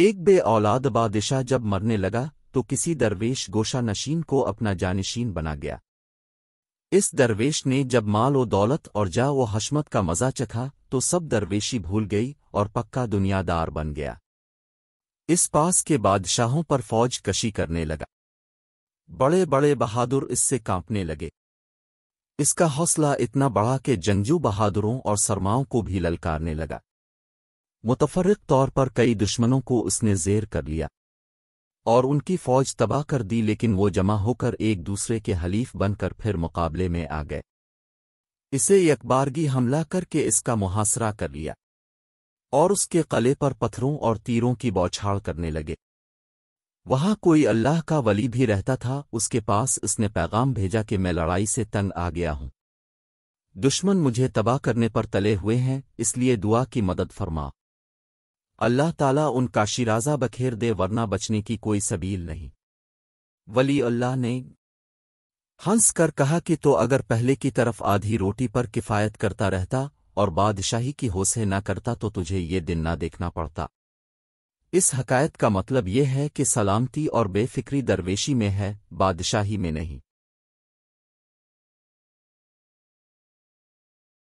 एक बे औलाद बादशाह जब मरने लगा तो किसी दरवेश गोशा नशीन को अपना जानशीन बना गया इस दरवेश ने जब माल व दौलत और जा व हशमत का मज़ा चखा तो सब दरवेशी भूल गई और पक्का दुनियादार बन गया इस पास के बादशाहों पर फौज कशी करने लगा बड़े बड़े बहादुर इससे कांपने लगे इसका हौसला इतना बढ़ा कि जंजू बहादुरों और सरमाओं को भी ललकारने लगा मुतफरक तौर पर कई दुश्मनों को उसने जेर कर लिया और उनकी फौज तबाह कर दी लेकिन वो जमा होकर एक दूसरे के हलीफ बनकर फिर मुकाबले में आ गए इसे यकबारगी हमला करके इसका मुहासरा कर लिया और उसके कले पर पत्थरों और तीरों की बौछाड़ करने लगे वहां कोई अल्लाह का वली भी रहता था उसके पास उसने पैगाम भेजा कि मैं लड़ाई से तंग आ गया हूं दुश्मन मुझे तबाह करने पर तले हुए हैं इसलिए दुआ की मदद फरमा अल्लाह ताला उनका शिराजा बखेर दे वरना बचने की कोई सबील नहीं वली अल्लाह ने हंस कर कहा कि तो अगर पहले की तरफ आधी रोटी पर किफ़ायत करता रहता और बादशाही की होसे न करता तो तुझे ये दिन न देखना पड़ता इस हकायत का मतलब यह है कि सलामती और बेफिक्री दरवेशी में है बादशाही में नहीं